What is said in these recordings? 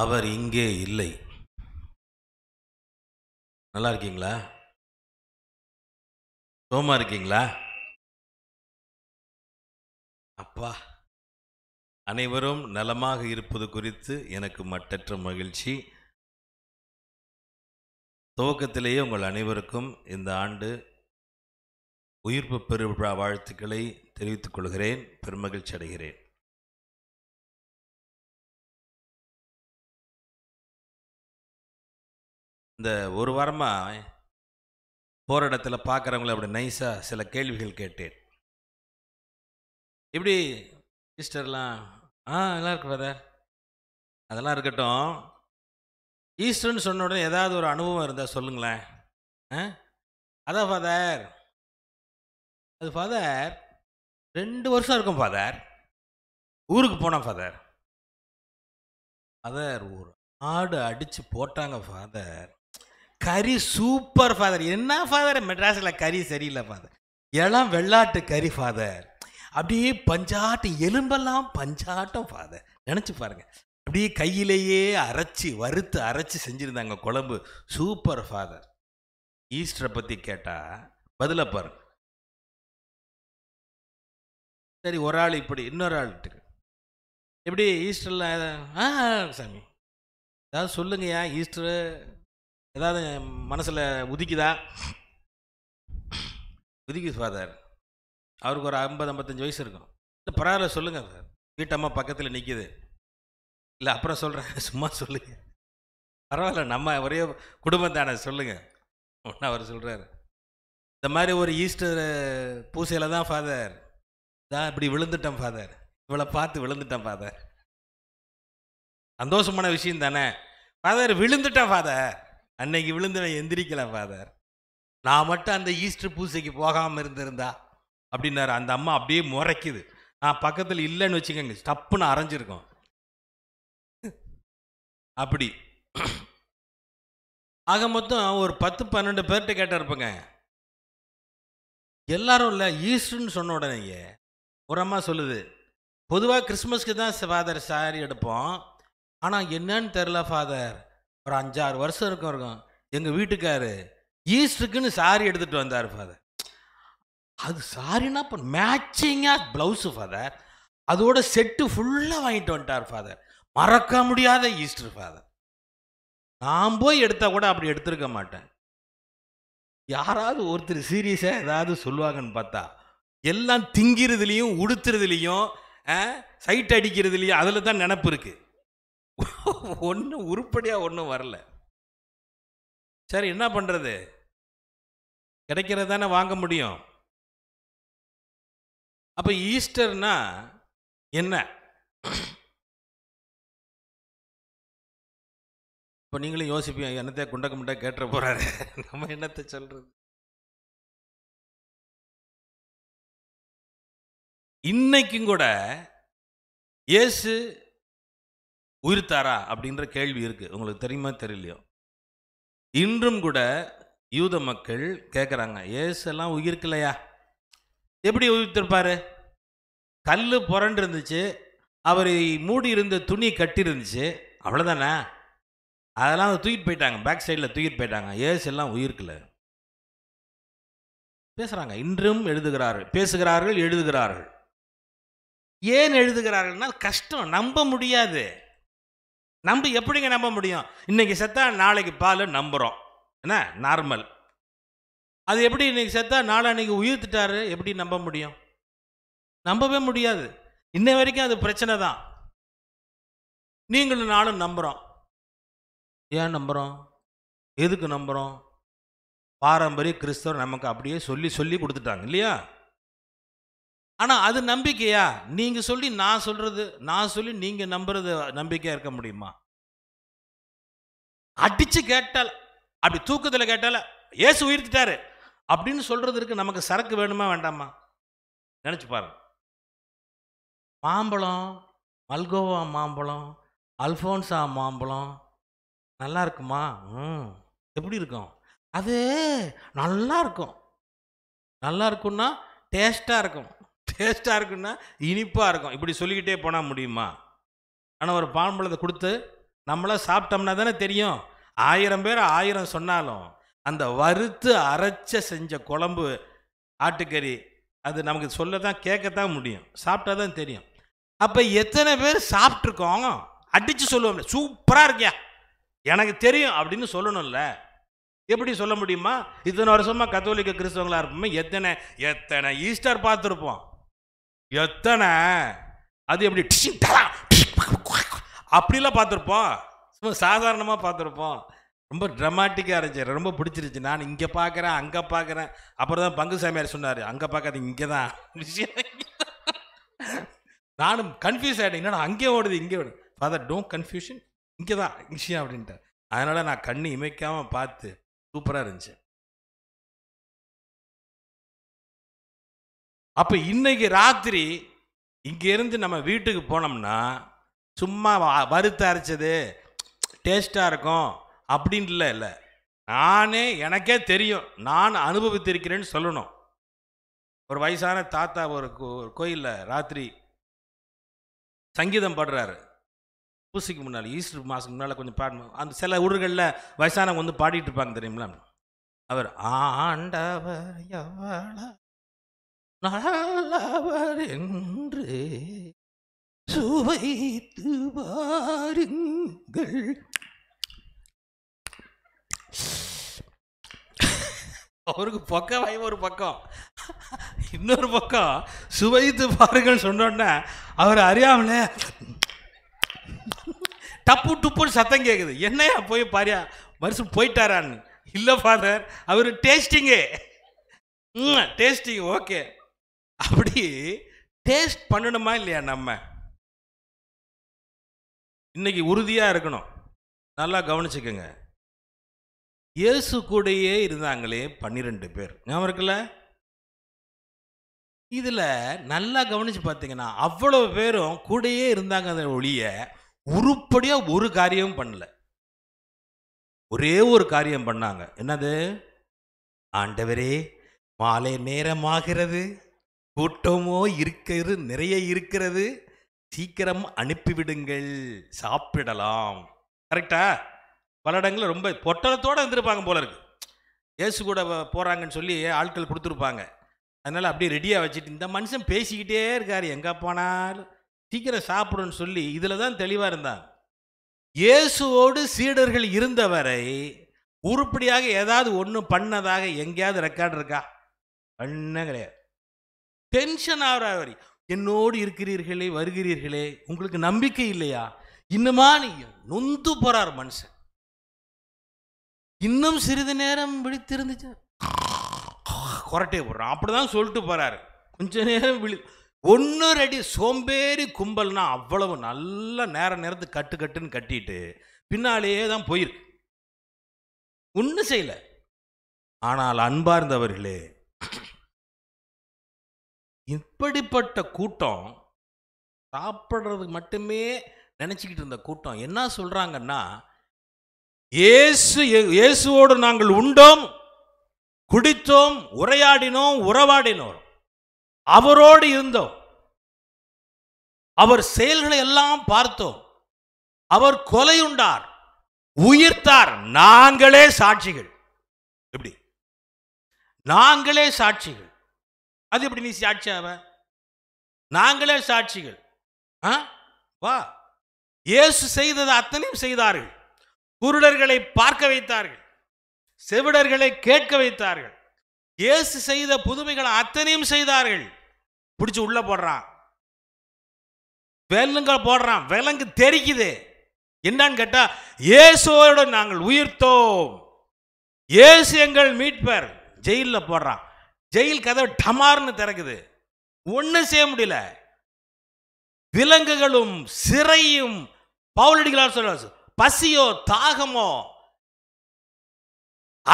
அவர் இங்கே இல்லை நல்லா இருக்கீங்களா சோமா இருக்கீங்களா அப்பா அனைவரும் நலமாக இருப்பது குறித்து எனக்கு மட்டற்ற மகிழ்ச்சி துவக்கத்திலேயே உங்கள் அனைவருக்கும் இந்த ஆண்டு உயிர்ப்பு பெருவிழா வாழ்த்துக்களை தெரிவித்துக் கொள்கிறேன் பெருமகிழ்ச்சி அடைகிறேன் இந்த ஒரு வாரமாக போகிற இடத்துல பார்க்குறவங்கள அப்படி நைஸாக சில கேள்விகள் கேட்டேன் இப்படி ஈஸ்டர்லாம் ஆ நல்லா இருக்கு பிரதர் அதெல்லாம் இருக்கட்டும் ஈஸ்டர்னு சொன்ன உடனே ஏதாவது ஒரு அனுபவம் இருந்தால் சொல்லுங்களேன் ஆ அதான் ஃபாதர் அது ஃபாதர் ரெண்டு வருஷம் இருக்கும் ஃபாதர் ஊருக்கு போனோம் ஃபாதர் ஃபாதர் ஒரு ஆடு அடித்து போட்டாங்க ஃபாதர் கறி சூப்பர் ஃபாதர் என்ன ஃபாதர் மெட்ராஸில் கறி சரியில்லை ஃபாதர் எல்லாம் வெள்ளாட்டு கறி ஃபாதர் அப்படியே பஞ்சாட்டு எலும்பெல்லாம் பஞ்சாட்டம் ஃபாதர் நினச்சி பாருங்கள் அப்படியே கையிலேயே அரைச்சி வறுத்து அரைச்சி செஞ்சுருந்தாங்க குழம்பு சூப்பர் ஃபாதர் ஈஸ்டரை பற்றி கேட்டால் பதில பாருங்க சரி ஒரு ஆள் இப்படி இன்னொரு ஆள் எப்படி ஈஸ்டரில் ஆ சாமி ஏதாவது சொல்லுங்கய்யா ஈஸ்டரு ஏதாவது மனசில் உதிக்குதா உதிக்குது ஃபாதர் அவருக்கு ஒரு ஐம்பது ஐம்பத்தஞ்சு வயசு இருக்கும் இல்லை பரவாயில்ல சொல்லுங்கள் சார் வீட்டம்மா பக்கத்தில் நிற்கிது இல்லை அப்புறம் சொல்கிறேன் சும்மா சொல்லுங்கள் பரவாயில்ல நம்ம ஒரே குடும்பம் தானே சொல்லுங்கள் ஒன்று அவர் சொல்கிறார் இந்த மாதிரி ஒரு ஈஸ்டர் பூசையில் தான் ஃபாதர் தான் இப்படி விழுந்துட்டேன் ஃபாதர் இவளை பார்த்து விழுந்துட்டேன் ஃபாதர் சந்தோஷமான விஷயம் தானே ஃபாதர் விழுந்துட்டேன் ஃபாதர் அன்னைக்கு விழுந்து நான் எந்திரிக்கல ஃபாதர் நான் மட்டும் அந்த ஈஸ்டர் பூசைக்கு போகாமல் இருந்திருந்தா அப்படின்னாரு அந்த அம்மா அப்படியே முறைக்குது நான் பக்கத்தில் இல்லைன்னு வச்சுக்கோங்க டப்புன்னு அரைஞ்சிருக்கோம் அப்படி ஆக மொத்தம் ஒரு பத்து பன்னெண்டு பேர்கிட்ட கேட்டிருப்பேங்க எல்லாரும் இல்லை ஈஸ்டர்னு சொன்ன உடனேங்க ஒரு அம்மா சொல்லுது பொதுவாக கிறிஸ்மஸ்க்கு தான் ஃபாதர் சாரி எடுப்போம் ஆனால் என்னன்னு தெரில ஃபாதர் ஒரு அஞ்சாறு வருஷம் இருக்கும் இருக்கும் எங்கள் வீட்டுக்காரு ஈஸ்டுக்குன்னு சாரி எடுத்துகிட்டு வந்தார் ஃபாதர் அது சாரின்னா இப்போ மேட்சிங்காக ப்ளவுஸு ஃபாதர் அதோட செட்டு ஃபுல்லாக வாங்கிட்டு வந்துட்டார் ஃபாதர் மறக்க முடியாத ஈஸ்டர் ஃபாதர் நான் போய் எடுத்தால் கூட அப்படி எடுத்திருக்க மாட்டேன் யாராவது ஒருத்தர் சீரியஸாக ஏதாவது சொல்லுவாங்கன்னு பார்த்தா எல்லாம் திங்கிறதுலேயும் உடுத்துறதுலேயும் சைட் அடிக்கிறதுலையும் அதில் தான் நினப்பு இருக்குது ஒன்றும் உருப்படியாக ஒன்றும் வரல சரி என்ன பண்ணுறது கிடைக்கிறது தானே வாங்க முடியும் அப்போ ஈஸ்டர்னா என்ன இப்போ நீங்களும் யோசிப்பீங்க என்னத்தையா குண்ட குண்டா கேட்டுற போகிறாரு நம்ம என்னத்தை சொல்கிறது இன்னைக்கும் கூட இயேசு உயிர்த்தாரா அப்படின்ற கேள்வி இருக்குது உங்களுக்கு தெரியுமா தெரியலையோ இன்றும் கூட யூத மக்கள் கேட்குறாங்க ஏசெல்லாம் உயிர்க்கலையா எப்படி உயிர்த்திருப்பாரு கல் புரண்டு இருந்துச்சு அவரை மூடி இருந்த துணி கட்டிருந்துச்சு அவ்வளோதானே அதெல்லாம் தூக்கிட்டு போயிட்டாங்க பேக் சைடில் தூக்கிட்டு போயிட்டாங்க ஏசு எல்லாம் உயிர்க்கலை பேசுகிறாங்க இன்றும் எழுதுகிறார்கள் பேசுகிறார்கள் எழுதுகிறார்கள் ஏன் எழுதுகிறார்கள்னால் கஷ்டம் நம்ப முடியாது நம்ப எப்படிங்க நம்ப முடியும் இன்னைக்கு செத்தா நாளைக்கு பால் நம்புகிறோம் என்ன நார்மல் அது எப்படி இன்னைக்கு செத்தா நாளான்னைக்கு உயிர்த்துட்டாரு எப்படி நம்ப முடியும் நம்பவே முடியாது இன்ன வரைக்கும் அது பிரச்சனை தான் நீங்களும் நானும் நம்புகிறோம் ஏன் நம்புகிறோம் எதுக்கு நம்புகிறோம் பாரம்பரிய கிறிஸ்தவர் நமக்கு அப்படியே சொல்லி சொல்லி கொடுத்துட்டாங்க இல்லையா ஆனால் அது நம்பிக்கையா நீங்கள் சொல்லி நான் சொல்கிறது நான் சொல்லி நீங்கள் நம்புறது நம்பிக்கையாக இருக்க முடியுமா அடித்து கேட்டால் அப்படி தூக்கத்தில் கேட்டால ஏசு உயிர்த்துட்டாரு அப்படின்னு சொல்கிறதுக்கு நமக்கு சரக்கு வேணுமா வேண்டாமா நினச்சி பாருங்க மாம்பழம் மல்கோவா மாம்பழம் அல்ஃபோன்ஸா மாம்பழம் நல்லா இருக்குமா ம் எப்படி இருக்கும் அது நல்லா இருக்கும் நல்லா இருக்கும்னா டேஸ்ட்டாக இருக்கும் டேஸ்ட்டாக இருக்குன்னா இனிப்பாக இருக்கும் இப்படி சொல்லிக்கிட்டே போனால் முடியுமா ஆனால் ஒரு பான் பழத்தை கொடுத்து நம்மளாம் சாப்பிட்டோம்னா தானே தெரியும் ஆயிரம் பேர் ஆயிரம் சொன்னாலும் அந்த வறுத்து அரைச்ச செஞ்ச குழம்பு ஆட்டுக்கறி அது நமக்கு சொல்ல தான் கேட்கத்தான் முடியும் சாப்பிட்டா தான் தெரியும் அப்போ எத்தனை பேர் சாப்பிட்ருக்கோம் அடித்து சொல்லுவோம் சூப்பராக இருக்கியா எனக்கு தெரியும் அப்படின்னு சொல்லணும்ல எப்படி சொல்ல முடியுமா இத்தனை வருஷமாக கத்தோலிக்க கிறிஸ்தவங்களாக இருப்போமே எத்தனை எத்தனை ஈஸ்டர் பார்த்துருப்போம் எத்தனை அது எப்படி அப்படிலாம் பார்த்துருப்போம் சும்மா சாதாரணமாக பார்த்துருப்போம் ரொம்ப ட்ரமாட்டிக்காக இருந்துச்சு ரொம்ப பிடிச்சிருச்சு நான் இங்கே பார்க்குறேன் அங்கே பார்க்குறேன் அப்புறம் தான் பங்கு சாமியார் சொன்னார் அங்கே பார்க்காது இங்கே தான் நானும் கன்ஃபியூஸ் ஆகிட்டேன் என்னடா அங்கே ஓடுது இங்கே ஓடுது ஃபாதர் டோன்ட் கன்ஃபியூஷன் இங்கே தான் விஷயம் அப்படின்ட்டு அதனால் நான் கண்ணு இமைக்காமல் பார்த்து சூப்பராக இருந்துச்சு அப்போ இன்னைக்கு ராத்திரி இங்கேருந்து நம்ம வீட்டுக்கு போனோம்னா சும்மா வறுத்து அரைச்சது டேஸ்ட்டாக இருக்கும் அப்படின்ட்டுல இல்லை நானே எனக்கே தெரியும் நான் அனுபவித்திருக்கிறேன்னு சொல்லணும் ஒரு வயசான தாத்தா ஒரு கோயிலில் ராத்திரி சங்கீதம் பாடுறாரு பூசிக்கு முன்னால் ஈஸ்டர் மாதத்துக்கு முன்னால் கொஞ்சம் பாடணும் அந்த சில ஊர்களில் வயசானவங்க வந்து பாடிட்டு இருப்பாங்க தெரியுமில்ல அவர் ஆண்டவர் எவ்வளோ நல்லவர் என்று சுவைத்து பாருங்கள் அவருக்கு பக்கம் வாய் ஒரு பக்கம் இன்னொரு பக்கம் சுவைத்து பாருங்கள் சொன்னோன்னே அவர் அறியாமலே டப்பு டுப்புன்னு சத்தம் கேட்குது என்னையா போய் பாரியா மறுசு போயிட்டாரான்னு இல்லை ஃபாதர் அவர் டேஸ்டிங்கு ம் டேஸ்டிங் ஓகே அப்படி டேஸ்ட் பண்ணணுமா இல்லையா நம்ம இன்னைக்கு உறுதியாக இருக்கணும் நல்லா கவனிச்சுக்கோங்க இயேசு கூடையே இருந்தாங்களே பன்னிரெண்டு பேர் ஞாபகம் இருக்குல்ல இதில் நல்லா கவனித்து பார்த்தீங்கன்னா அவ்வளோ பேரும் கூடையே இருந்தாங்க அந்த ஒளிய உருப்படியாக ஒரு காரியமும் பண்ணல ஒரே ஒரு காரியம் பண்ணாங்க என்னது ஆண்டவரே மாலை நேரமாகிறது கூட்டமோ இருக்கிறது நிறைய இருக்கிறது சீக்கிரம் அனுப்பிவிடுங்கள் சாப்பிடலாம் கரெக்டா பல இடங்களில் ரொம்ப பொட்டலத்தோடு வந்திருப்பாங்க போல இருக்கு ஏசு கூட போகிறாங்கன்னு சொல்லி ஆட்கள் கொடுத்துருப்பாங்க அதனால் அப்படியே ரெடியாக வச்சுட்டு இந்த மனுஷன் பேசிக்கிட்டே இருக்கார் எங்கே போனாலும் சீக்கிரம் சாப்பிடுன்னு சொல்லி இதில் தான் தெளிவாக இருந்தாங்க இயேசுவோடு சீடர்கள் இருந்தவரை உருப்படியாக ஏதாவது ஒன்று பண்ணதாக எங்கேயாவது ரெக்கார்டு இருக்கா பண்ண கிடையாது டென்ஷன் ஆகிறார் என்னோடு இருக்கிறீர்களே வருகிறீர்களே உங்களுக்கு நம்பிக்கை இல்லையா இன்னுமா நீ நொந்து போறார் மனுஷன் இன்னும் சிறிது நேரம் விழித்திருந்துச்சு கொரட்டே போடுறான் அப்படிதான் சொல்லிட்டு போறாரு கொஞ்ச நேரம் விழி ஒன்று அடி சோம்பேறி கும்பல்னா அவ்வளவு நல்ல நேர நேரத்து கட்டு கட்டுன்னு கட்டிட்டு பின்னாலேயே தான் போயிருக்கு ஒன்றும் செய்யலை ஆனால் அன்பார்ந்தவர்களே இப்படிப்பட்ட கூட்டம் சாப்பிட்றதுக்கு மட்டுமே நினச்சிக்கிட்டு இருந்த கூட்டம் என்ன சொல்கிறாங்கன்னா இயேசு இயேசுவோடு நாங்கள் உண்டோம் குடித்தோம் உரையாடினோம் உறவாடினோம் அவரோடு இருந்தோம் அவர் செயல்களை எல்லாம் பார்த்தோம் அவர் கொலையுண்டார் உயிர்த்தார் நாங்களே சாட்சிகள் எப்படி நாங்களே சாட்சிகள் அது எப்படி நீ சாட்சியாவ நாங்களே சாட்சிகள் ஆ வா இயேசு செய்தது அத்தனையும் செய்தார்கள் குருடர்களை பார்க்க வைத்தார்கள் செவிடர்களை கேட்க வைத்தார்கள் இயேசு செய்த புதுமைகள் அத்தனையும் செய்தார்கள் பிடிச்சி உள்ள போடுறான் விலங்க போடுறான் விலங்கு தெரிக்குது என்னன்னு கேட்டா இயேசுவோட நாங்கள் உயிர்த்தோம் இயேசு எங்கள் மீட்பர் ஜெயிலில் போடுறான் ஜெயில் கதவை டமார்னு திறக்குது ஒன்றும் செய்ய முடியல விலங்குகளும் சிறையும் பவுலடிகளால் சொல்ல பசியோ தாகமோ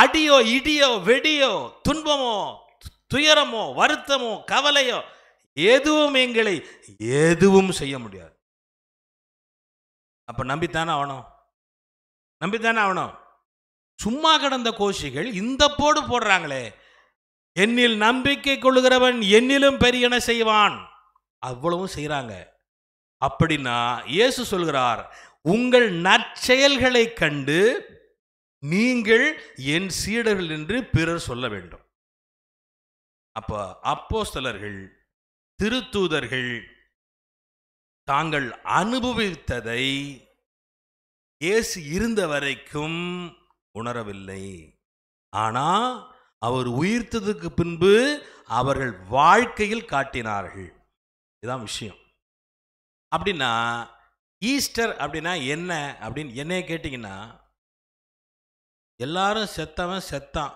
அடியோ இடியோ வெடியோ துன்பமோ துயரமோ வருத்தமோ கவலையோ எதுவும் எங்களை எதுவும் செய்ய முடியாது அப்போ நம்பித்தானே ஆகணும் நம்பித்தானே ஆகணும் சும்மா கிடந்த கோஷிகள் இந்த போடு போடுறாங்களே என்னில் நம்பிக்கை கொள்கிறவன் என்னிலும் பெரியன செய்வான் அவ்வளவும் செய்கிறாங்க அப்படின்னா இயேசு சொல்கிறார் உங்கள் நற்செயல்களை கண்டு நீங்கள் என் சீடர்கள் என்று பிறர் சொல்ல வேண்டும் அப்போ அப்போஸ்தலர்கள் திருத்தூதர்கள் தாங்கள் அனுபவித்ததை இயேசு இருந்த வரைக்கும் உணரவில்லை ஆனால் அவர் உயிர்த்ததுக்கு பின்பு அவர்கள் வாழ்க்கையில் காட்டினார்கள் இதுதான் விஷயம் அப்படின்னா ஈஸ்டர் அப்படின்னா என்ன அப்படின்னு என்னைய கேட்டிங்கன்னா எல்லாரும் செத்தவன் செத்தான்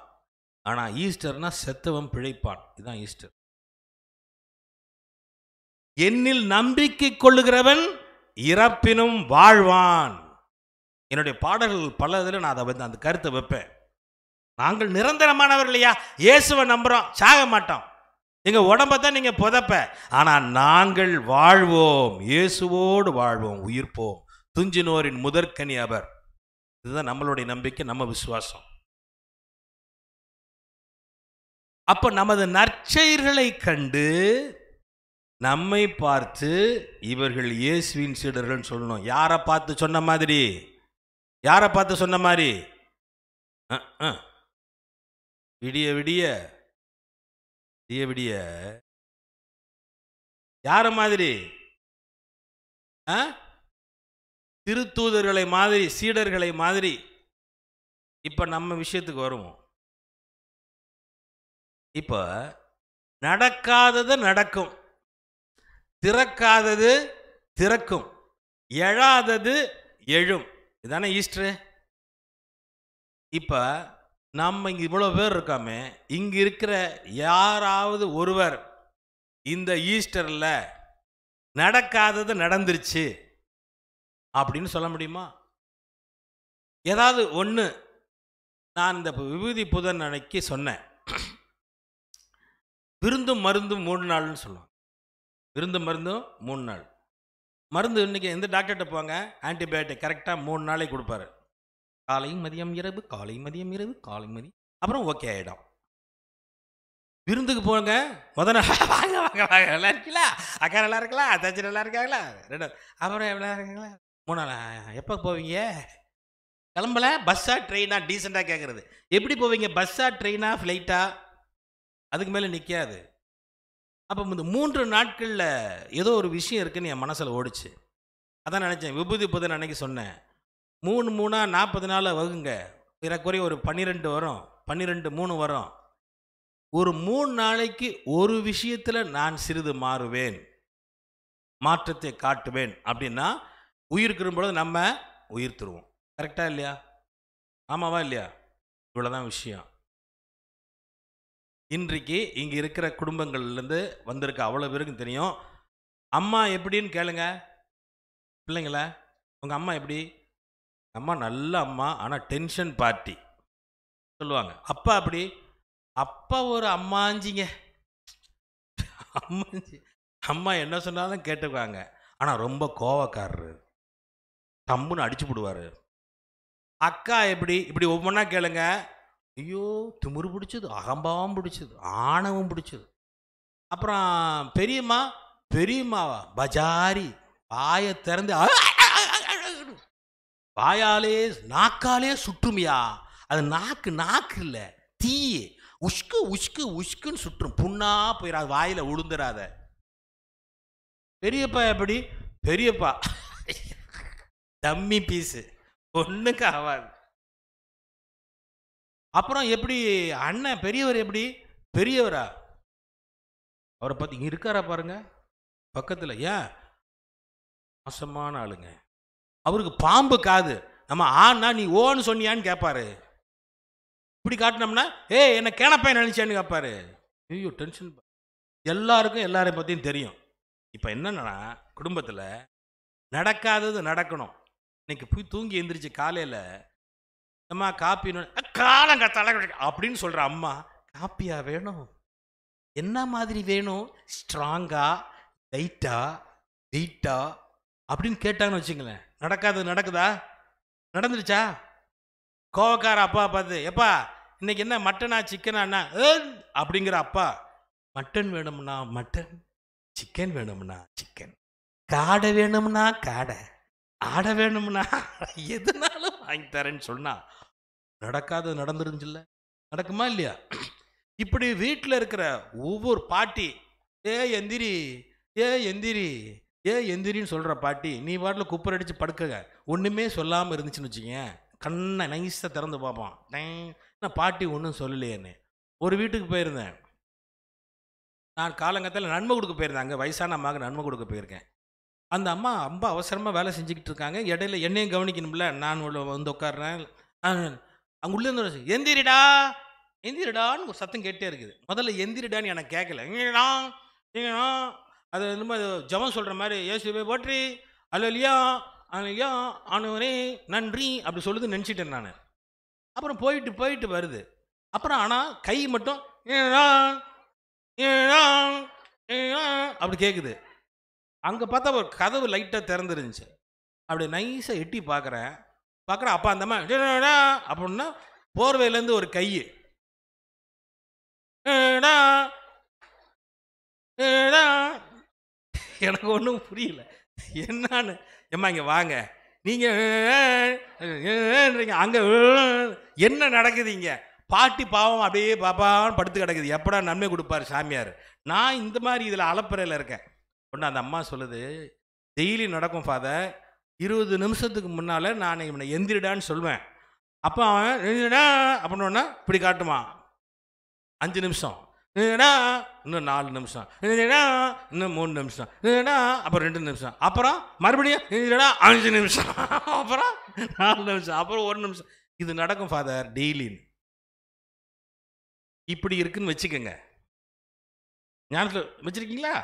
ஆனால் ஈஸ்டர்னா செத்தவன் பிழைப்பான் இதுதான் ஈஸ்டர் என்னில் நம்பிக்கை கொள்ளுகிறவன் இறப்பினும் வாழ்வான் என்னுடைய பாடல்கள் பல இதில் நான் அதை வந்து அந்த கருத்தை வைப்பேன் நாங்கள் நிரந்தரமானவர் இல்லையா இயேசுவை நம்புகிறோம் சாக மாட்டோம் எங்கள் உடம்பை தான் நீங்கள் புதப்ப ஆனால் நாங்கள் வாழ்வோம் இயேசுவோடு வாழ்வோம் உயிர்ப்போம் துஞ்சினோரின் முதற்கனி அவர் இதுதான் நம்மளுடைய நம்பிக்கை நம்ம விசுவாசம் அப்போ நமது நற்செயர்களை கண்டு நம்மை பார்த்து இவர்கள் இயேசுவின் சீடர்கள் சொல்லணும் யாரை பார்த்து சொன்ன மாதிரி யாரை பார்த்து சொன்ன மாதிரி ஆ ஆ விடிய விடிய விடிய விடிய யார மாதிரி திருத்தூதர்களை மாதிரி சீடர்களை மாதிரி இப்போ நம்ம விஷயத்துக்கு வருவோம் இப்ப நடக்காதது நடக்கும் திறக்காதது திறக்கும் எழாதது எழும் இதுதானே ஈஸ்டர் இப்போ நம்ம இங்கே இவ்வளோ பேர் இருக்காமே இங்கே இருக்கிற யாராவது ஒருவர் இந்த ஈஸ்டரில் நடக்காதது நடந்துருச்சு அப்படின்னு சொல்ல முடியுமா ஏதாவது ஒன்று நான் இந்த விபூதி புதன் அன்னைக்கு சொன்னேன் விருந்தும் மருந்தும் மூணு நாள்னு சொல்லுவோம் விருந்து மருந்தும் மூணு நாள் மருந்து இன்றைக்கி எந்த டாக்டர்கிட்ட போவாங்க ஆன்டிபயோட்டிக் கரெக்டாக மூணு நாளைக்கு கொடுப்பாரு காலையும் மதியம் இரவு காலை மதியம் இரவு காலை மதியம் அப்புறம் ஓகே ஆகிடும் விருந்துக்கு போங்க முதல்ல வாங்க வாங்க வாங்க நல்லா இருக்கீங்களா அக்கா நல்லா இருக்கலாம் அத்தாச்சி நல்லா இருக்காங்களா ரெண்டு அப்புறம் எவ்வளோ இருக்காங்களா மூணா எப்போ போவீங்க கிளம்பல பஸ்ஸா ட்ரெயினா டீசெண்டாக கேட்குறது எப்படி போவீங்க பஸ்ஸா ட்ரெயினா ஃப்ளைட்டா அதுக்கு மேலே நிற்காது அப்போ இந்த மூன்று நாட்களில் ஏதோ ஒரு விஷயம் இருக்குன்னு என் மனசில் ஓடிச்சு அதான் நினச்சேன் விபூதி புதன் அன்னைக்கு சொன்னேன் மூணு மூணாக நாற்பது நாளாக வகுங்க ஏறக்குறைய ஒரு பன்னிரெண்டு வரும் பன்னிரெண்டு மூணு வரும் ஒரு மூணு நாளைக்கு ஒரு விஷயத்தில் நான் சிறிது மாறுவேன் மாற்றத்தை காட்டுவேன் அப்படின்னா உயிர்க்கிறும் பொழுது நம்ம உயிர்த்துருவோம் கரெக்டாக இல்லையா ஆமாவா இல்லையா இவ்வளோதான் விஷயம் இன்றைக்கு இங்கே இருக்கிற குடும்பங்கள்லேருந்து வந்திருக்க அவ்வளோ பேருக்கும் தெரியும் அம்மா எப்படின்னு கேளுங்க பிள்ளைங்கள உங்கள் அம்மா எப்படி அம்மா நல்ல அம்மா ஆனால் டென்ஷன் பார்ட்டி சொல்லுவாங்க அப்பா அப்படி அப்பா ஒரு அம்மாஞ்சிங்க அம்மாஞ்சி அம்மா என்ன சொன்னாலும் கேட்டுக்குவாங்க ஆனால் ரொம்ப கோவக்காரரு தம்புன்னு அடிச்சு விடுவார் அக்கா எப்படி இப்படி ஒவ்வொன்றா கேளுங்க ஐயோ திமுரு பிடிச்சது அகம்பாவம் பிடிச்சது ஆணவம் பிடிச்சது அப்புறம் பெரியம்மா பெரியம்மாவா பஜாரி பாயை திறந்து வாயாலே நாக்காலே சுற்றுமியா அது நாக்கு நாக்கு இல்லை தீய உஷ்கு உஷ்கு உஷ்குன்னு சுற்றும் புண்ணா போயிடாது வாயில் உளுந்துடாத பெரியப்பா எப்படி பெரியப்பா தம்மி பீஸு ஒண்ணுக்கு ஆகாது அப்புறம் எப்படி அண்ணன் பெரியவர் எப்படி பெரியவரா அவரை பார்த்தீங்க இருக்காரா பாருங்க பக்கத்தில் ஏன் மோசமான ஆளுங்க அவருக்கு பாம்பு காது நம்ம ஆனா நீ ஓன்னு சொன்னியான்னு கேட்பாரு இப்படி காட்டினோம்னா ஏ என்ன கேனப்பையன் நினைச்சேன்னு கேட்பாரு ஐயோ டென்ஷன் எல்லாருக்கும் எல்லாரையும் பற்றியும் தெரியும் இப்போ என்னென்னா குடும்பத்தில் நடக்காதது நடக்கணும் இன்னைக்கு போய் தூங்கி எந்திரிச்சு காலையில் அம்மா காப்பி காலம் தலை அப்படின்னு சொல்கிற அம்மா காப்பியா வேணும் என்ன மாதிரி வேணும் ஸ்ட்ராங்காக லைட்டாக வெயிட்டாக அப்படின்னு கேட்டாங்கன்னு வச்சுங்களேன் நடக்காது நடக்குதா நடந்துருச்சா கோவக்கார அப்பா பார்த்து எப்பா இன்னைக்கு என்ன மட்டனா சிக்கனாண்ணா அப்படிங்கிற அப்பா மட்டன் வேணும்னா மட்டன் சிக்கன் வேணும்னா சிக்கன் காடை வேணும்னா காடை ஆடை வேணும்னா எதுனாலும் வாங்கி தரேன்னு சொன்னா நடக்காது நடந்துருந்துச்சுல்ல நடக்குமா இல்லையா இப்படி வீட்டில் இருக்கிற ஒவ்வொரு பாட்டி ஏ எந்திரி ஏ எந்திரி ஏன் எந்திரின்னு சொல்கிற பாட்டி நீ பாட்டில் குப்பர் அடித்து படுக்கங்க ஒன்றுமே சொல்லாமல் இருந்துச்சுன்னு வச்சுக்கேன் கண்ணை நைஸாக திறந்து பார்ப்பான் நான் பாட்டி ஒன்றும் சொல்லலையேன்னு ஒரு வீட்டுக்கு போயிருந்தேன் நான் காலங்கத்தில் நன்மை கொடுக்க போயிருந்தேன் அங்கே வயசான அம்மாவுக்கு நன்மை கொடுக்க போயிருக்கேன் அந்த அம்மா ரொம்ப அவசரமாக வேலை செஞ்சுக்கிட்டு இருக்காங்க இடையில என்னையும் கவனிக்கணும்ல நான் வந்து உட்காடுறேன் அங்கே உள்ளே இருந்து எந்திரிடா எந்திரிடான்னு ஒரு சத்தம் கேட்டே இருக்குது முதல்ல எந்திரிடான்னு எனக்கு கேட்கல எங்கடா எங்கடா அது என்னமோ ஜபம் சொல்கிற மாதிரி இயேசுவே போற்றி அல்லலியா அல்லையா ஆனவரே நன்றி அப்படி சொல்லுது நினச்சிட்டேன் நான் அப்புறம் போயிட்டு போயிட்டு வருது அப்புறம் ஆனால் கை மட்டும் அப்படி கேட்குது அங்கே பார்த்தா ஒரு கதவு லைட்டாக திறந்துருந்துச்சு அப்படி நைஸாக எட்டி பார்க்குறேன் பார்க்குறேன் அப்பா அந்தம்மா அப்படின்னா போர்வையிலேருந்து ஒரு கை எனக்கு ஒன்றும் புரியல என்னான்னு எம்மா இங்கே வாங்க நீங்கள் அங்கே என்ன நடக்குது இங்கே பாட்டி பாவம் அப்படியே பாப்பான்னு படுத்து கிடக்குது எப்படா நன்மை கொடுப்பார் சாமியார் நான் இந்த மாதிரி இதில் அலப்பறையில் இருக்கேன் ஒன்று அந்த அம்மா சொல்லுது டெய்லி நடக்கும் ஃபாதர் இருபது நிமிஷத்துக்கு முன்னால் நான் இவனை எந்திரிடான்னு சொல்லுவேன் அப்போ அவன் எழுந்திரிடா அப்படின்னா இப்படி காட்டுமா அஞ்சு நிமிஷம் இன்னும் நாலு நிமிஷம் இன்னும் மூணு நிமிஷம் அப்புறம் ரெண்டு நிமிஷம் அப்புறம் மறுபடியும் அஞ்சு நிமிஷம் அப்புறம் நாலு நிமிஷம் அப்புறம் ஒரு நிமிஷம் இது நடக்கும் ஃபாதர் டெய்லின்னு இப்படி இருக்குன்னு வச்சுக்கோங்க ஞானத்தில் வச்சுருக்கீங்களா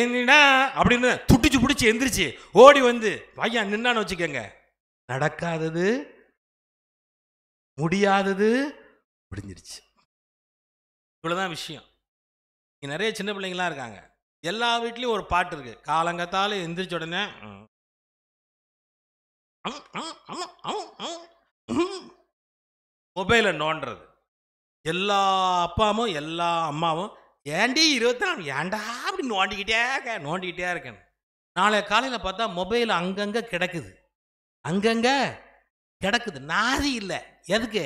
என்னடா அப்படின்னு துட்டிச்சு பிடிச்சி எந்திரிச்சு ஓடி வந்து பையன் நின்னான்னு வச்சுக்கோங்க நடக்காதது முடியாதது முடிஞ்சிருச்சு இவ்வளோதான் விஷயம் இங்கே நிறைய சின்ன பிள்ளைங்களாம் இருக்காங்க எல்லா வீட்லேயும் ஒரு பாட்டு இருக்குது காலங்கத்தால் எந்திரிச்ச உடனே மொபைலை நோண்டுறது எல்லா அப்பாவும் எல்லா அம்மாவும் ஏண்டி இருபத்தி நாலு ஏண்டா அப்படி நோண்டிக்கிட்டே இருக்க நோண்டிக்கிட்டே இருக்கேன் நாளை காலையில் பார்த்தா மொபைல் அங்கங்கே கிடக்குது அங்கங்கே கிடக்குது நாதி இல்லை எதுக்கு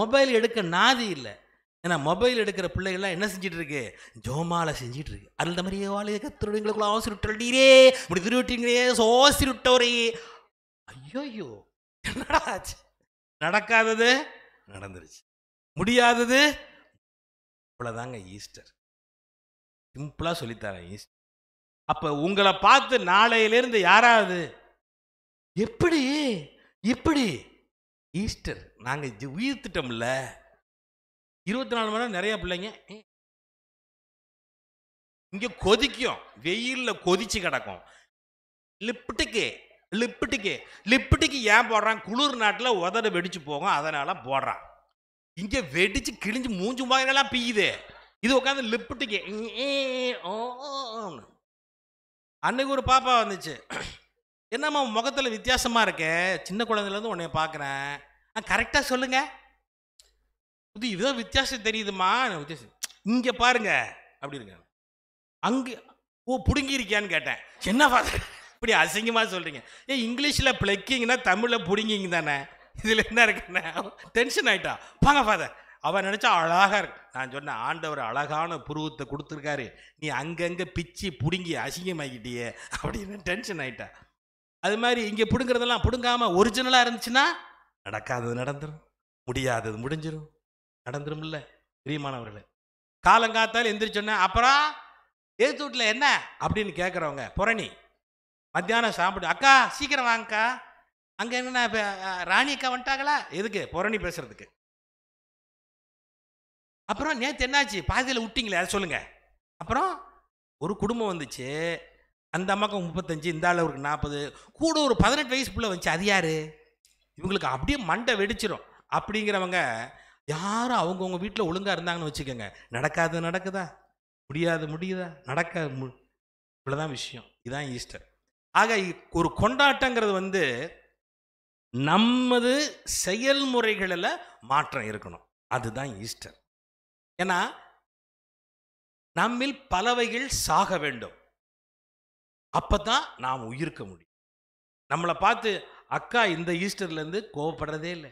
மொபைல் எடுக்க நாதி இல்லை ஏன்னா மொபைல் எடுக்கிற பிள்ளைகள்லாம் என்ன செஞ்சிட்டு இருக்கு ஜோமால செஞ்சிட்டு இருக்கு அந்த மாதிரியே வாழைய கத்திரடுங்களுக்குள்ள ஆசிரிட்டே இப்படி திருவிட்டீங்களே விட்டவரே ஐயோ ஐயோ என்னடாச்சு ஆச்சு நடக்காதது நடந்துருச்சு முடியாதது இவ்வளோதாங்க ஈஸ்டர் சிம்பிளாக சொல்லித்தரேன் ஈஸ்டர் அப்போ உங்களை பார்த்து நாளையிலேருந்து யாராவது எப்படி எப்படி ஈஸ்டர் நாங்கள் உயிர்த்திட்டோம்ல இருபத்தி நாலு மணி நேரம் நிறைய பிள்ளைங்க இங்கே கொதிக்கும் வெயிலில் கொதிச்சு கிடக்கும் லிப்டுக்கு லிப்டுக்கு லிப்டுக்கு ஏன் போடுறான் குளிர் நாட்டில் உதட வெடிச்சு போகும் அதனால் போடுறான் இங்கே வெடிச்சு கிழிஞ்சு மூஞ்சு மாதிரிலாம் பிய்யுது இது உட்காந்து லிப்டுக்கு அன்னைக்கு ஒரு பாப்பா வந்துச்சு என்னம்மா முகத்தில் வித்தியாசமாக இருக்கேன் சின்ன குழந்தையிலேருந்து உன்னைய பார்க்குறேன் கரெக்டாக சொல்லுங்கள் இது இதுதான் வித்தியாசம் தெரியுதுமா வித்தியாசம் இங்கே பாருங்க அப்படிங்க அங்கே ஓ பிடுங்கியிருக்கியான்னு கேட்டேன் என்ன ஃபாதர் இப்படி அசிங்கமாக சொல்கிறீங்க ஏ இங்கிலீஷில் பிளக்கிங்கன்னா தமிழில் பிடுங்கிங்க தானே இதில் என்ன இருக்குண்ணே டென்ஷன் ஆகிட்டா வாங்க ஃபாதர் அவன் நினச்சா அழகாக இருக்கு நான் சொன்ன ஆண்டவர் அழகான புருவத்தை கொடுத்துருக்காரு நீ அங்கங்கே பிச்சு பிடுங்கி அசிங்கமாகிட்டியே அப்படின்னு டென்ஷன் ஆகிட்டா அது மாதிரி இங்கே பிடுங்குறதெல்லாம் பிடுங்காமல் ஒரிஜினலாக இருந்துச்சுன்னா நடக்காதது நடந்துடும் முடியாதது முடிஞ்சிடும் நடந்துருமில்ல பிரியமானவர்களே காலங்காத்தால் எந்திரிச்சோன்னே அப்புறம் எழுத்து வீட்டில் என்ன அப்படின்னு கேட்குறவங்க புரணி மத்தியானம் சாப்பிடு அக்கா சீக்கிரம் வாங்கக்கா அங்கே என்னென்ன ராணி அக்கா வந்துட்டாங்களா எதுக்கு புரணி பேசுறதுக்கு அப்புறம் நேற்று என்னாச்சு பாதியில் விட்டிங்களே அதை சொல்லுங்கள் அப்புறம் ஒரு குடும்பம் வந்துச்சு அந்த அம்மாவுக்கு முப்பத்தஞ்சு இந்த ஆள் நாற்பது கூட ஒரு பதினெட்டு வயசுக்குள்ளே வந்துச்சு அது யார் இவங்களுக்கு அப்படியே மண்டை வெடிச்சிடும் அப்படிங்கிறவங்க யாரும் அவங்கவுங்க வீட்டில் ஒழுங்காக இருந்தாங்கன்னு வச்சுக்கோங்க நடக்காது நடக்குதா முடியாது முடியுதா நடக்க மு இவ்வளோதான் விஷயம் இதுதான் ஈஸ்டர் ஆக ஒரு கொண்டாட்டங்கிறது வந்து நமது செயல்முறைகளில் மாற்றம் இருக்கணும் அதுதான் ஈஸ்டர் ஏன்னா நம்மில் பலவைகள் சாக வேண்டும் அப்போ தான் நாம் உயிர்க்க முடியும் நம்மளை பார்த்து அக்கா இந்த ஈஸ்டர்லேருந்து கோவப்படுறதே இல்லை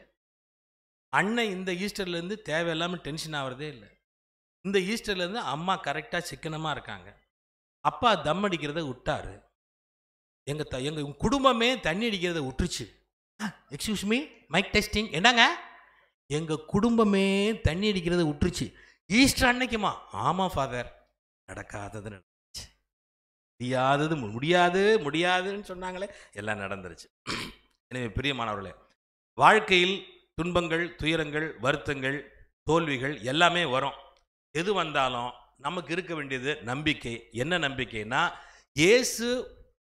அண்ணன் இந்த ஈஸ்டர்லேருந்து தேவையில்லாமல் டென்ஷன் ஆகிறதே இல்லை இந்த ஈஸ்டர்லேருந்து அம்மா கரெக்டாக சிக்கனமாக இருக்காங்க அப்பா தம் அடிக்கிறத விட்டாரு எங்கள் த எங்கள் குடும்பமே தண்ணி அடிக்கிறத விட்டுருச்சு எக்ஸ்கூஸ் மீ மைக் டெஸ்டிங் என்னங்க எங்கள் குடும்பமே தண்ணி அடிக்கிறத விட்டுருச்சு ஈஸ்டர் அன்னைக்குமா ஆமாம் ஃபாதர் நடக்காதது நடந்துச்சு முடியாதது முடியாது முடியாதுன்னு சொன்னாங்களே எல்லாம் நடந்துருச்சு எனவே பிரியமானவர்களே வாழ்க்கையில் துன்பங்கள் துயரங்கள் வருத்தங்கள் தோல்விகள் எல்லாமே வரும் எது வந்தாலும் நமக்கு இருக்க வேண்டியது நம்பிக்கை என்ன நம்பிக்கைனா இயேசு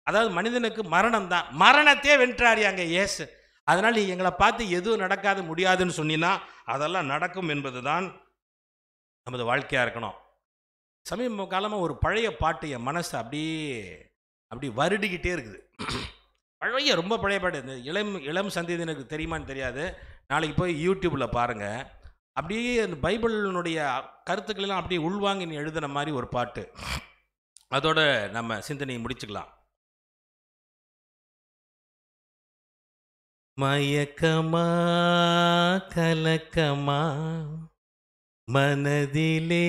அதாவது மனிதனுக்கு மரணம் தான் மரணத்தையே வென்றாரு அங்கே இயேசு அதனால் நீ எங்களை பார்த்து எதுவும் நடக்காது முடியாதுன்னு சொன்னீங்கன்னா அதெல்லாம் நடக்கும் என்பது தான் நமது வாழ்க்கையாக இருக்கணும் சமீப காலமாக ஒரு பழைய பாட்டு என் மனசு அப்படியே அப்படி வருடிக்கிட்டே இருக்குது பழைய ரொம்ப பழைய பாட்டு இளம் இளம் எனக்கு தெரியுமான்னு தெரியாது நாளைக்கு போய் யூடியூப்பில் பாருங்கள் அப்படியே அந்த பைபிளினுடைய கருத்துக்களெல்லாம் அப்படியே உள்வாங்கி நீ எழுதுன மாதிரி ஒரு பாட்டு அதோட நம்ம சிந்தனையை முடிச்சுக்கலாம் மயக்கமா கலக்கமா மனதிலே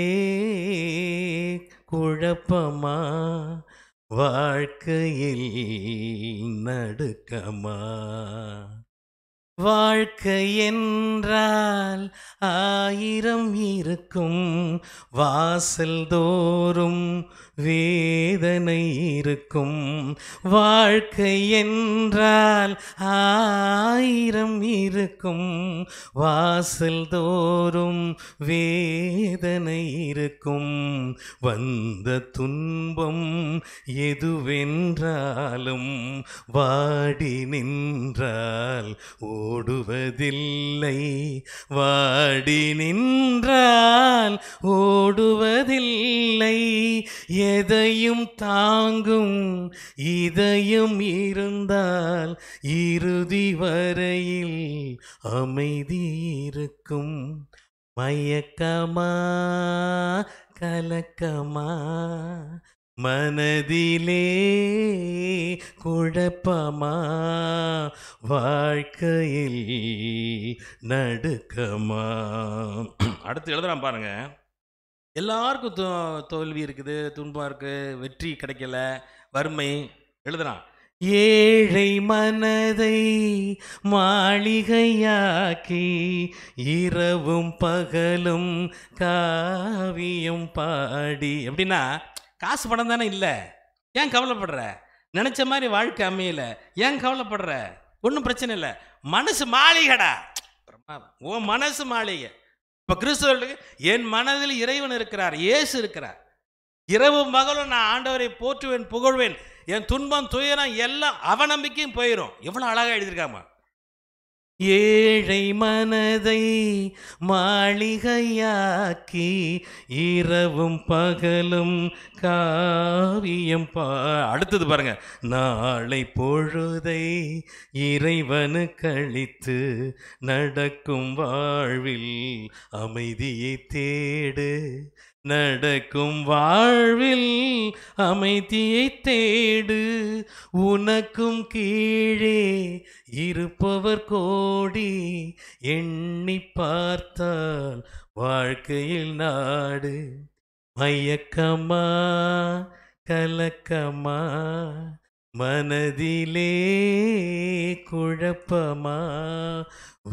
குழப்பமா வாழ்க்கையில் நடுக்கமா வாழ்க்கை என்றால் ஆயிரம் இருக்கும் வாசல் தோறும் வேதனை இருக்கும் வாழ்க்கை என்றால் ஆயிரம் இருக்கும் வாசல் தோறும் வேதனை இருக்கும் வந்த துன்பம் எதுவென்றாலும் வாடி நின்றால் ஓடுவதில்லை வாடி நின்றால் ஓடுவதில்லை எதையும் தாங்கும் இதயம் இருந்தால் இறுதி வரையில் அமைதி இருக்கும் மயக்கமா கலக்கமா மனதிலே குழப்பமா வாழ்க்கையில் நடுக்கமா அடுத்து எழுதுறான் பாருங்க எல்லாருக்கும் தோ தோல்வி இருக்குது துன்பம் இருக்குது வெற்றி கிடைக்கல வறுமை எழுதுறான் ஏழை மனதை மாளிகையாக்கி இரவும் பகலும் காவியும் பாடி எப்படின்னா காசு படம் தானே இல்லை ஏன் கவலைப்படுற நினச்ச மாதிரி வாழ்க்கை அமையல ஏன் கவலைப்படுற ஒன்றும் பிரச்சனை இல்லை மனசு மாளிகைடா உன் மனசு மாளிகை இப்போ கிறிஸ்தவர்களுக்கு என் மனதில் இறைவன் இருக்கிறார் இயேசு இருக்கிறார் இரவு மகளும் நான் ஆண்டவரை போற்றுவேன் புகழ்வேன் என் துன்பம் துயரம் எல்லாம் அவநம்பிக்கையும் போயிடும் எவ்வளோ அழகாக எழுதியிருக்காமா ஏழை மனதை மாளிகையாக்கி இரவும் பகலும் காவியம் பா அடுத்தது பாருங்க நாளை பொழுதை இறைவனு கழித்து நடக்கும் வாழ்வில் அமைதியை தேடு நடக்கும் வாழ்வில் அமைதியை தேடு உனக்கும் கீழே இருப்பவர் கோடி எண்ணி பார்த்தால் வாழ்க்கையில் நாடு மயக்கமா கலக்கமா மனதிலே குழப்பமா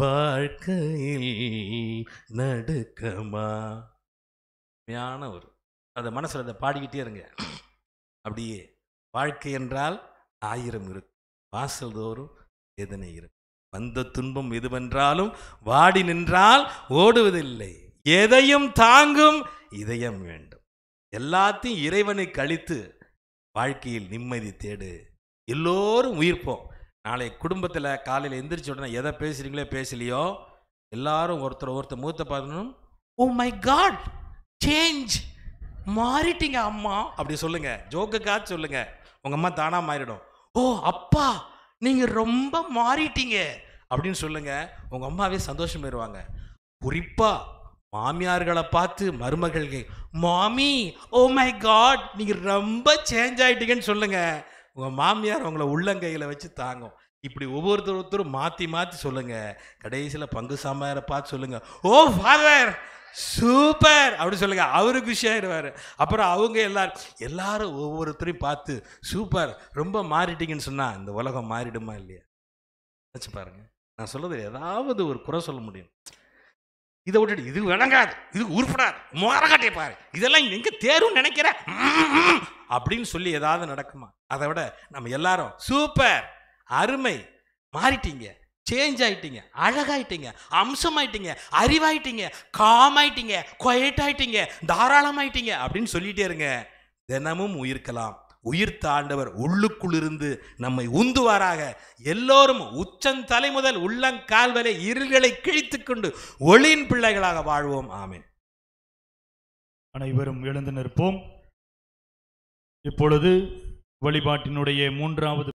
வாழ்க்கையில் நடுக்கமா அருமையான ஒரு அதை மனசில் அதை பாடிக்கிட்டே இருங்க அப்படியே வாழ்க்கை என்றால் ஆயிரம் இருக்கும் வாசல் தோறும் வேதனை இருக்கும் வந்த துன்பம் எதுவென்றாலும் வாடி நின்றால் ஓடுவதில்லை எதையும் தாங்கும் இதயம் வேண்டும் எல்லாத்தையும் இறைவனை கழித்து வாழ்க்கையில் நிம்மதி தேடு எல்லோரும் உயிர்ப்போம் நாளை குடும்பத்தில் காலையில் எந்திரிச்ச உடனே எதை பேசுறீங்களோ பேசலையோ எல்லாரும் ஒருத்தர் ஒருத்தர் மூத்த பார்க்கணும் ஓ மை காட் சேஞ்ச் மாறிட்டீங்க அம்மா அப்படி சொல்லுங்க ஜோக்குக்காக சொல்லுங்க உங்க அம்மா தானா மாறிடும் ஓ அப்பா நீங்க ரொம்ப மாறிட்டீங்க அப்படின்னு சொல்லுங்க உங்க அம்மாவே சந்தோஷம் பெறுவாங்க குறிப்பா மாமியார்களை பார்த்து மருமகள் மாமி ஓ மை காட் நீங்க ரொம்ப சேஞ்ச் ஆயிட்டீங்கன்னு சொல்லுங்க உங்க மாமியார் உங்களை உள்ளங்கையில வச்சு தாங்கும் இப்படி ஒவ்வொருத்தர் ஒருத்தரும் மாற்றி மாற்றி சொல்லுங்கள் கடைசியில் பங்கு சாமியாரை பார்த்து சொல்லுங்கள் ஓ ஃபாதர் சூப்பர் அப்படின்னு சொல்லுங்க அவரு குஷி அப்புறம் அவங்க எல்லாரும் எல்லாரும் ஒவ்வொருத்தரையும் பார்த்து சூப்பர் ரொம்ப மாறிட்டீங்கன்னு சொன்னா இந்த உலகம் மாறிடுமா இல்லையா வச்சு பாருங்க நான் சொல்றது ஏதாவது ஒரு குறை சொல்ல முடியும் இதை விட்டு இது விளங்காது இது உருப்படாது மோரகாட்டை பாரு இதெல்லாம் எங்க தேரும் நினைக்கிற அப்படின்னு சொல்லி ஏதாவது நடக்குமா அதை விட நம்ம எல்லாரும் சூப்பர் அருமை மாறிட்டீங்க சேஞ்ச் ஆயிட்டீங்க அழகாயிட்டீங்க அம்சமாயிட்டீங்க அறிவாயிட்டீங்க காமாயிட்டீங்க கொயட் ஆயிட்டீங்க தாராளமாயிட்டீங்க அப்படின்னு சொல்லிட்டே இருங்க தினமும் உயிர்க்கலாம் உயிர் தாண்டவர் உள்ளுக்குள்ளிருந்து நம்மை உந்துவாராக எல்லோரும் உச்சந்தலை முதல் உள்ளங்கால் வரை இருள்களை கிழித்து கொண்டு ஒளியின் பிள்ளைகளாக வாழ்வோம் ஆமேன் அனைவரும் எழுந்து நிற்போம் இப்பொழுது வழிபாட்டினுடைய மூன்றாவது